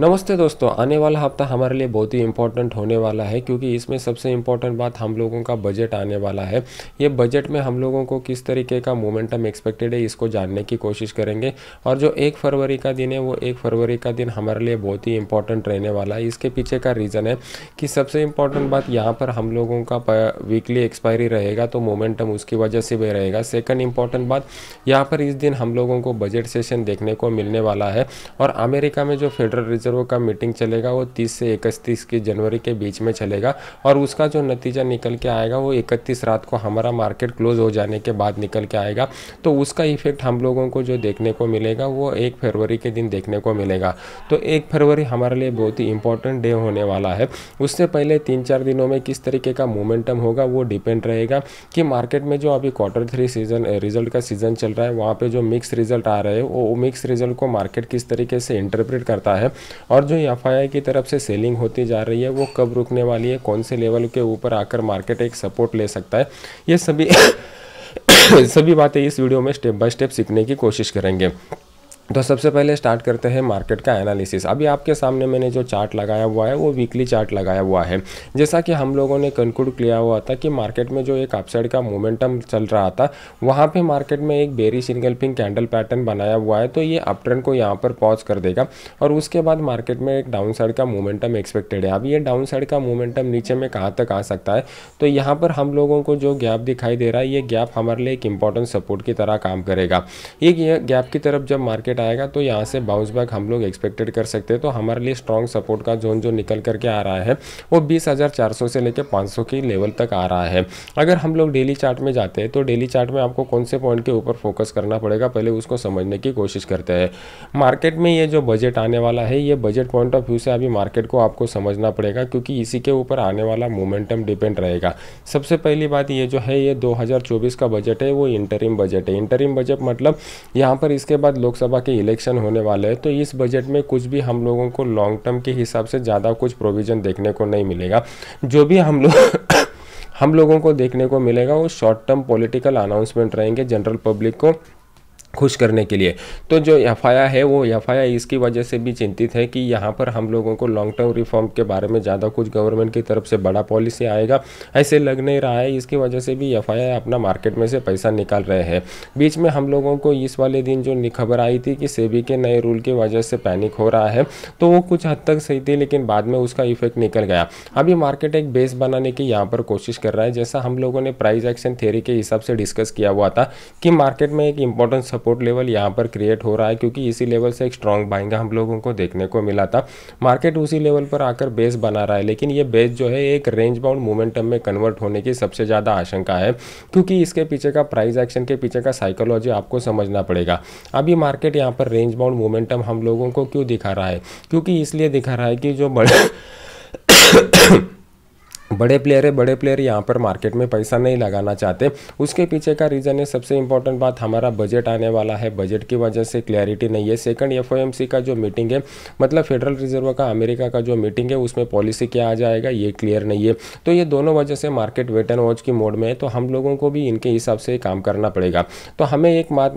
नमस्ते दोस्तों आने वाला हफ्ता हमारे लिए बहुत ही इम्पोर्टेंट होने वाला है क्योंकि इसमें सबसे इम्पोर्टेंट बात हम लोगों का बजट आने वाला है ये बजट में हम लोगों को किस तरीके का मोमेंटम एक्सपेक्टेड है इसको जानने की कोशिश करेंगे और जो एक फरवरी का दिन है वो एक फरवरी का दिन हमारे लिए बहुत ही इम्पोर्टेंट रहने वाला है इसके पीछे का रीज़न है कि सबसे इम्पोर्टेंट बात यहाँ पर हम लोगों का वीकली एक्सपायरी रहेगा तो मोमेंटम उसकी वजह से भी रहेगा सेकेंड इम्पॉर्टेंट बात यहाँ पर इस दिन हम लोगों को बजट सेशन देखने को मिलने वाला है और अमेरिका में जो फेडरल रिजर्व का मीटिंग चलेगा वो 30 से इकतीस की जनवरी के बीच में चलेगा और उसका जो नतीजा निकल के आएगा वो इकतीस रात को हमारा मार्केट क्लोज हो जाने के बाद निकल के आएगा तो उसका इफेक्ट हम लोगों को जो देखने को मिलेगा वो एक फरवरी के दिन देखने को मिलेगा तो एक फरवरी हमारे लिए बहुत ही इंपॉर्टेंट डे होने वाला है उससे पहले तीन चार दिनों में किस तरीके का मोमेंटम होगा वो डिपेंड रहेगा कि मार्केट में जो अभी क्वार्टर थ्री सीजन रिजल्ट का सीजन चल रहा है वहाँ पे जो मिक्स रिजल्ट आ रहे हैं वो मिक्स रिजल्ट को मार्केट किस तरीके से इंटरप्रेट करता है और जो एफ की तरफ से सेलिंग होती जा रही है वो कब रुकने वाली है कौन से लेवल के ऊपर आकर मार्केट एक सपोर्ट ले सकता है ये सभी सभी बातें इस वीडियो में स्टेप बाय स्टेप सीखने की कोशिश करेंगे तो सबसे पहले स्टार्ट करते हैं मार्केट का एनालिसिस अभी आपके सामने मैंने जो चार्ट लगाया हुआ है वो वीकली चार्ट लगाया हुआ है जैसा कि हम लोगों ने कंक्लूड किया हुआ था कि मार्केट में जो एक अपसाइड का मोमेंटम चल रहा था वहाँ पे मार्केट में एक very single pink candle pattern बनाया हुआ है तो ये अप ट्रेंड को यहाँ पर पॉज कर देगा और उसके बाद मार्केट में एक डाउन साइड का मोमेंटम एक्सपेक्टेड है अब ये डाउन साइड का मोमेंटम नीचे में कहाँ तक आ सकता है तो यहाँ पर हम लोगों को जो गैप दिखाई दे रहा है ये गैप हमारे लिए एक इंपॉर्टेंट सपोर्ट की तरह काम करेगा ये गैप की तरफ जब मार्केट मार्केट आएगा तो यहाँ से बाउंस बैक हम लोग एक्सपेक्टेड कर सकते हैं तो हमारे लिए स्ट्रॉन्ग सपोर्ट का जोन जो निकल करके आ रहा है वो बीस से लेकर पाँच की लेवल तक आ रहा है अगर हम लोग डेली चार्ट में जाते हैं तो डेली चार्ट में आपको कौन से पॉइंट के ऊपर फोकस करना पड़ेगा पहले उसको समझने की कोशिश करते हैं मार्केट में ये जो बजट आने वाला है ये बजट पॉइंट ऑफ व्यू से अभी मार्केट को आपको समझना पड़ेगा क्योंकि इसी के ऊपर आने वाला मोमेंटम डिपेंड रहेगा सबसे पहली बात ये जो है ये 2024 का बजट है वो इंटरिम बजट है इंटरिम बजट मतलब यहाँ पर इसके बाद लोकसभा के इलेक्शन होने वाले हैं तो इस बजट में कुछ भी हम लोगों को लॉन्ग टर्म के हिसाब से ज़्यादा कुछ प्रोविज़न देखने को नहीं मिलेगा जो भी हम लोग हम लोगों को देखने को मिलेगा वो शॉर्ट टर्म पॉलिटिकल अनाउंसमेंट रहेंगे जनरल पब्लिक को खुश करने के लिए तो जो एफआईआई है वो एफआईआई इसकी वजह से भी चिंतित है कि यहाँ पर हम लोगों को लॉन्ग टर्म रिफॉर्म के बारे में ज़्यादा कुछ गवर्नमेंट की तरफ से बड़ा पॉलिसी आएगा ऐसे लग नहीं रहा है इसकी वजह से भी एफ अपना मार्केट में से पैसा निकाल रहे हैं बीच में हम लोगों को इस वाले दिन जो खबर आई थी कि सेबी के नए रूल की वजह से पैनिक हो रहा है तो वो कुछ हद तक सही थी लेकिन बाद में उसका इफेक्ट निकल गया अभी मार्केट एक बेस बनाने की यहाँ पर कोशिश कर रहा है जैसा हम लोगों ने प्राइज एक्शन थेरी के हिसाब से डिस्कस किया हुआ था कि मार्केट में एक इंपॉर्टेंट सब सपोर्ट लेवल यहाँ पर क्रिएट हो रहा है क्योंकि इसी लेवल से एक स्ट्रॉन्ग बाइंग हम लोगों को देखने को मिला था मार्केट उसी लेवल पर आकर बेस बना रहा है लेकिन ये बेस जो है एक रेंज बाउंड मोमेंटम में कन्वर्ट होने की सबसे ज़्यादा आशंका है क्योंकि इसके पीछे का प्राइस एक्शन के पीछे का साइकोलॉजी आपको समझना पड़ेगा अभी मार्केट यहाँ पर रेंज बाउंड मोमेंटम हम लोगों को क्यों दिखा रहा है क्योंकि इसलिए दिखा रहा है कि जो बड़े बड़े प्लेयर है बड़े प्लेयर यहाँ पर मार्केट में पैसा नहीं लगाना चाहते उसके पीछे का रीज़न है सबसे इंपॉर्टेंट बात हमारा बजट आने वाला है बजट की वजह से क्लैरिटी नहीं है सेकंड एफओएमसी का जो मीटिंग है मतलब फेडरल रिजर्व का अमेरिका का जो मीटिंग है उसमें पॉलिसी क्या आ जाएगा ये क्लियर नहीं है तो ये दोनों वजह से मार्केट वेट एंड वॉच की मोड में है तो हम लोगों को भी इनके हिसाब से काम करना पड़ेगा तो हमें एक बात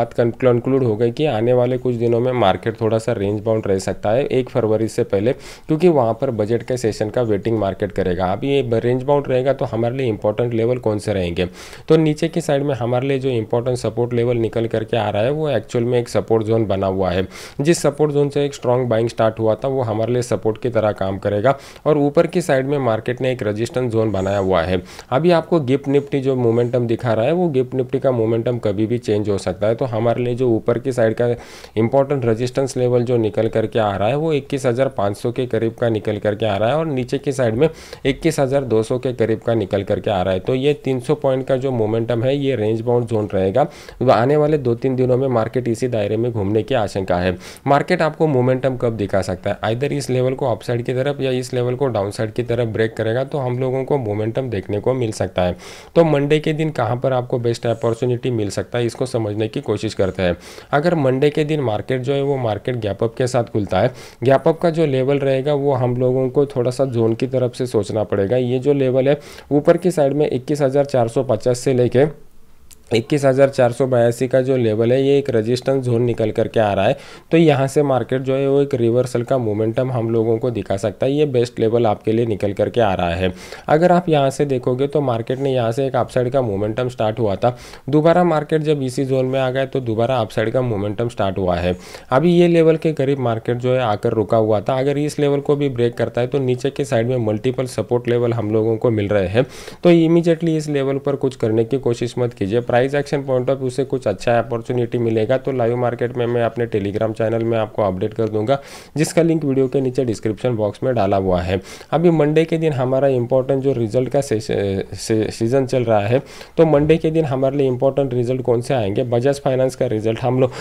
बात कंक्लूड हो गई कि आने वाले कुछ दिनों में मार्केट थोड़ा सा रेंज बाउंड रह सकता है एक फरवरी से पहले क्योंकि वहाँ पर बजट के सेशन का वेटिंग मार्केट करेगा अभी ये रेंज बाउंड रहेगा तो हमारे लिए इंपॉर्टेंट लेवल कौन से रहेंगे तो नीचे की साइड में हमारे लिए जो इंपॉर्टेंट सपोर्ट लेवल निकल करके आ रहा है वो एक्चुअल में एक सपोर्ट जोन बना हुआ है जिस सपोर्ट जोन से एक स्ट्रॉन्ग बाइंग स्टार्ट हुआ था वो हमारे लिए सपोर्ट की तरह काम करेगा और ऊपर की साइड में मार्केट ने एक रजिस्टेंस जोन बनाया हुआ है अभी आपको गिफ्ट निफ्टी जो मोमेंटम दिखा रहा है वो गिफ्ट निफ्टी का मोमेंटम कभी भी चेंज हो सकता है तो हमारे लिए जो ऊपर की साइड का इंपॉर्टेंट रजिस्टेंस लेवल जो निकल करके आ रहा है वो इक्कीस के करीब का निकल करके आ रहा है और नीचे की साइड में 21,200 के करीब का निकल करके आ रहा है तो ये 300 पॉइंट का जो मोमेंटम है ये रेंज बाउंड जोन रहेगा आने वाले दो तीन दिनों में मार्केट इसी दायरे में घूमने की आशंका है मार्केट आपको मोमेंटम कब दिखा सकता है आइधर इस लेवल को अपसाइड की तरफ या इस लेवल को डाउन की तरफ ब्रेक करेगा तो हम लोगों को मोमेंटम देखने को मिल सकता है तो मंडे के दिन कहाँ पर आपको बेस्ट अपॉर्चुनिटी मिल सकता है इसको समझने की कोशिश करते हैं अगर मंडे के दिन मार्केट जो है वो मार्केट गैपअप के साथ खुलता है गैपअप का जो लेवल रहेगा वो हम लोगों को थोड़ा सा जोन की तरफ से सोचना करना पड़ेगा ये जो लेवल है ऊपर की साइड में इक्कीस से लेके इक्कीस हज़ार चार सौ बयासी का जो लेवल है ये एक रजिस्टेंस जोन निकल करके आ रहा है तो यहाँ से मार्केट जो है वो एक रिवर्सल का मोमेंटम हम लोगों को दिखा सकता है ये बेस्ट लेवल आपके लिए निकल करके आ रहा है अगर आप यहाँ से देखोगे तो मार्केट ने यहाँ से एक अपसाइड का मोमेंटम स्टार्ट हुआ था दोबारा मार्केट जब इसी जोन में आ गए तो दोबारा अपसाइड का मोमेंटम स्टार्ट हुआ है अभी ये लेवल के करीब मार्केट जो है आकर रुका हुआ था अगर इस लेवल को भी ब्रेक करता है तो नीचे के साइड में मल्टीपल सपोर्ट लेवल हम लोगों को मिल रहे हैं तो इमीजिएटली इस लेवल पर कुछ करने की कोशिश मत कीजिए price action point of view से कुछ अच्छा अपॉर्चुनिटी मिलेगा तो लाइव मार्केट में मैं अपने टेलीग्राम चैनल में आपको अपडेट कर दूंगा जिसका लिंक वीडियो के नीचे डिस्क्रिप्शन बॉक्स में डाला हुआ है अभी मंडे के दिन हमारा इंपॉर्टेंट जो रिजल्ट का सीजन चल रहा है तो मंडे के दिन हमारे लिए इंपॉर्टेंट रिजल्ट कौन से आएंगे बजाज फाइनेंस का रिजल्ट हम लोग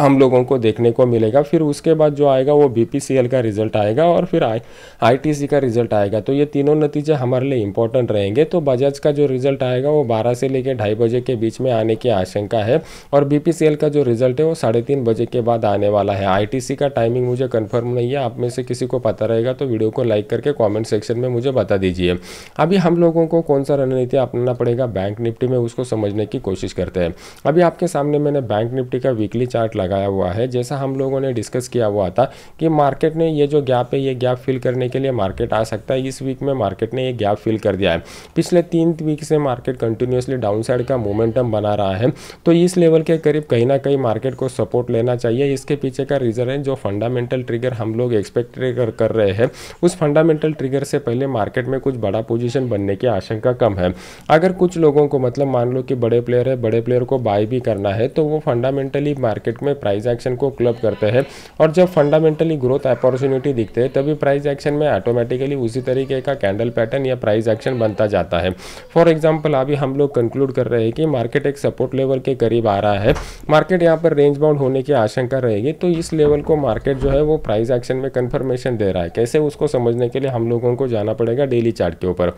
हम लोगों को देखने को मिलेगा फिर उसके बाद जो आएगा वो बी का रिजल्ट आएगा और फिर आई का रिजल्ट आएगा तो ये तीनों नतीजे हमारे लिए इंपॉर्टेंट रहेंगे तो बजाज का जो रिजल्ट आएगा वो बारह से लेकर ढाई बजे के बीच में आने की आशंका है और बीपीसीएल का जो रिजल्ट है वो साढ़े तीन बजे के बाद आने वाला है आईटीसी का टाइमिंग मुझे कंफर्म नहीं है आप में से किसी को पता रहेगा तो वीडियो को लाइक करके कमेंट सेक्शन में मुझे बता दीजिए अभी हम लोगों को कौन सा रणनीति अपनाना पड़ेगा बैंक निफ्टी में उसको समझने की कोशिश करते हैं अभी आपके सामने मैंने बैंक निफ्टी का वीकली चार्ट लगाया हुआ है जैसा हम लोगों ने डिस्कस किया हुआ था कि मार्केट ने ये जो गैप है ये गैप फिल करने के लिए मार्केट आ सकता है इस वीक में मार्केट ने ये गैप फिल कर दिया है पिछले तीन वीक से मार्केट कंटिन्यूसली डाउन साइड का मोमेंटम बना रहा है तो इस लेवल के करीब कहीं ना कहीं मार्केट को सपोर्ट लेना चाहिए इसके पीछे का रीज़न है जो फंडामेंटल ट्रिगर हम लोग एक्सपेक्ट कर, रहे हैं उस फंडामेंटल ट्रिगर से पहले मार्केट में कुछ बड़ा पोजिशन बनने की आशंका कम है अगर कुछ लोगों को मतलब मान लो कि बड़े प्लेयर है बड़े प्लेयर को बाय भी करना है तो वो फंडामेंटली मार्केट में प्राइस एक्शन को क्लब करते हैं और जब फंडामेंटली ग्रोथ अपॉर्चुनिटी दिखते हैं तभी प्राइस एक्शन में ऑटोमेटिकली उसी तरीके का कैंडल पैटर्न या प्राइस एक्शन बनता जाता है फॉर एग्जाम्पल अभी हम लोग कंक्लूड कर रहे हैं कि मार्केट मार्केट एक सपोर्ट लेवल के करीब आ रहा है मार्केट यहाँ पर रेंज बाउंड होने की आशंका रहेगी तो इस लेवल को मार्केट जो है वो प्राइस एक्शन में कन्फर्मेशन दे रहा है कैसे उसको समझने के लिए हम लोगों को जाना पड़ेगा डेली चार्ट के ऊपर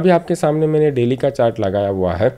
अभी आपके सामने मैंने डेली का चार्ट लगाया हुआ है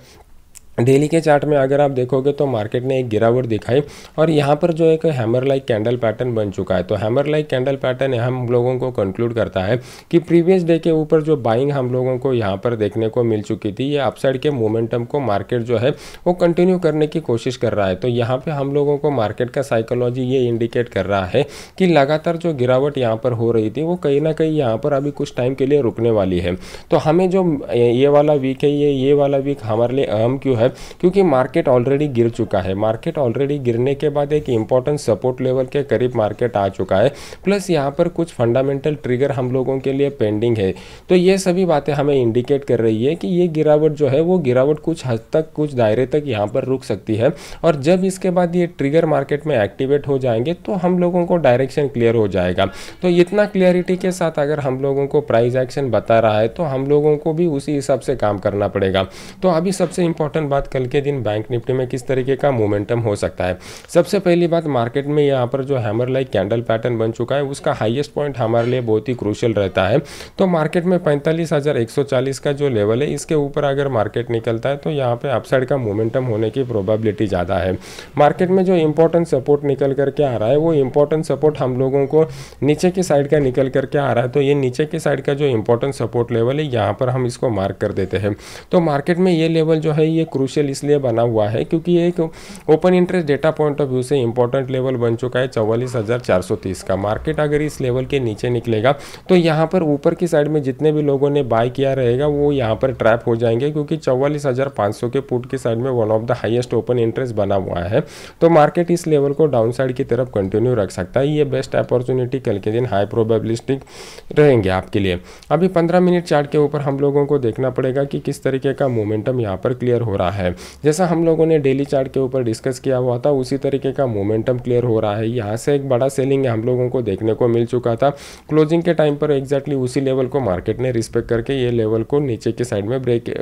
डेली के चार्ट में अगर आप देखोगे तो मार्केट ने एक गिरावट दिखाई और यहाँ पर जो एक हैमर लाइक कैंडल पैटर्न बन चुका है तो हैमर लाइक कैंडल पैटर्न हम लोगों को कंक्लूड करता है कि प्रीवियस डे के ऊपर जो बाइंग हम लोगों को यहाँ पर देखने को मिल चुकी थी ये अपसाइड के मोमेंटम को मार्केट जो है वो कंटिन्यू करने की कोशिश कर रहा है तो यहाँ पर हम लोगों को मार्केट का साइकोलॉजी ये इंडिकेट कर रहा है कि लगातार जो गिरावट यहाँ पर हो रही थी वो कहीं ना कहीं यहाँ पर अभी कुछ टाइम के लिए रुकने वाली है तो हमें जो ये वाला वीक है ये ये वाला वीक हमारे लिए अहम क्यों है अंदर क्योंकि मार्केट ऑलरेडी गिर चुका है मार्केट ऑलरेडी गिरने के बाद एक इंपॉर्टेंट सपोर्ट लेवल के करीब मार्केट आ चुका है प्लस यहाँ पर कुछ फंडामेंटल ट्रिगर हम लोगों के लिए पेंडिंग है तो ये सभी बातें हमें इंडिकेट कर रही है कि ये गिरावट जो है वो गिरावट कुछ हद तक कुछ दायरे तक यहाँ पर रुक सकती है और जब इसके बाद ये ट्रिगर मार्केट में एक्टिवेट हो जाएंगे तो हम लोगों को डायरेक्शन क्लियर हो जाएगा तो इतना क्लियरिटी के साथ अगर हम लोगों को प्राइस एक्शन बता रहा है तो हम लोगों को भी उसी हिसाब से काम करना पड़ेगा तो अभी सबसे इंपॉर्टेंट बात बाद कल के दिन बैंक निफ्टी में किस तरीके का मोमेंटम हो सकता है सबसे पहली बात मार्केट में यहाँ पर जो हैमर लाइक कैंडल पैटर्न बन चुका है उसका हाइएस्ट पॉइंट हमारे लिए बहुत ही क्रूशल रहता है तो मार्केट में पैंतालीस का जो लेवल है इसके ऊपर अगर मार्केट निकलता है तो यहाँ पर अपसाइड का मोमेंटम होने की प्रोबेबिलिटी ज़्यादा है मार्केट में जो इंपॉर्टेंट सपोर्ट निकल करके आ रहा है वो इंपॉर्टेंट सपोर्ट हम लोगों को नीचे के साइड का निकल करके आ रहा है तो ये नीचे के साइड का जो इंपॉर्टेंट सपोर्ट लेवल है यहाँ पर हम इसको मार्क कर देते हैं तो मार्केट में ये लेवल जो है ये क्रूशियल इसलिए बना हुआ है क्योंकि एक open interest data point of view से इंपॉर्टेंट लेवल बन चुका है चौवालीस हज़ार चार सौ तीस का मार्केट अगर इस लेवल के नीचे निकलेगा तो यहाँ पर ऊपर की साइड में जितने भी लोगों ने बाय किया रहेगा वो यहाँ पर ट्रैप हो जाएंगे क्योंकि चौवालीस हज़ार पाँच सौ के पुट की साइड में one of the highest open interest बना हुआ है तो मार्केट इस लेवल को डाउन साइड की तरफ कंटिन्यू रख सकता है ये बेस्ट अपॉर्चुनिटी कल के दिन हाई प्रोबेबलिस्टिक रहेंगे आपके लिए अभी पंद्रह मिनट चार्ट के ऊपर हम लोगों को देखना पड़ेगा कि किस तरीके का मोमेंटम यहाँ पर क्लियर हो रहा है रहा है जैसा हम लोगों ने डेली चार्ट के ऊपर डिस्कस किया हुआ था उसी तरीके का मोमेंटम क्लियर हो रहा है यहाँ से एक बड़ा सेलिंग हम लोगों को देखने को मिल चुका था क्लोजिंग के टाइम पर एग्जैक्टली उसी लेवल को मार्केट ने रिस्पेक्ट करके ये लेवल को नीचे के साइड में ब्रेक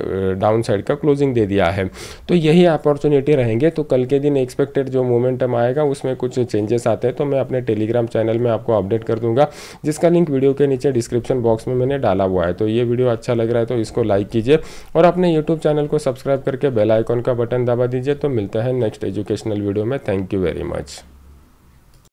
डाउन साइड का क्लोजिंग दे दिया है तो यही अपॉर्चुनिटी रहेंगे तो कल के दिन एक्सपेक्टेड जो मोमेंटम आएगा उसमें कुछ चेंजेस आते हैं तो मैं अपने टेलीग्राम चैनल में आपको अपडेट कर दूंगा जिसका लिंक वीडियो के नीचे डिस्क्रिप्शन बॉक्स में मैंने डाला हुआ है तो ये वीडियो अच्छा लग रहा है तो इसको लाइक कीजिए और अपने यूट्यूब चैनल को सब्सक्राइब करके बेल आइकॉन का बटन दबा दीजिए तो मिलता है नेक्स्ट एजुकेशनल वीडियो में थैंक यू वेरी मच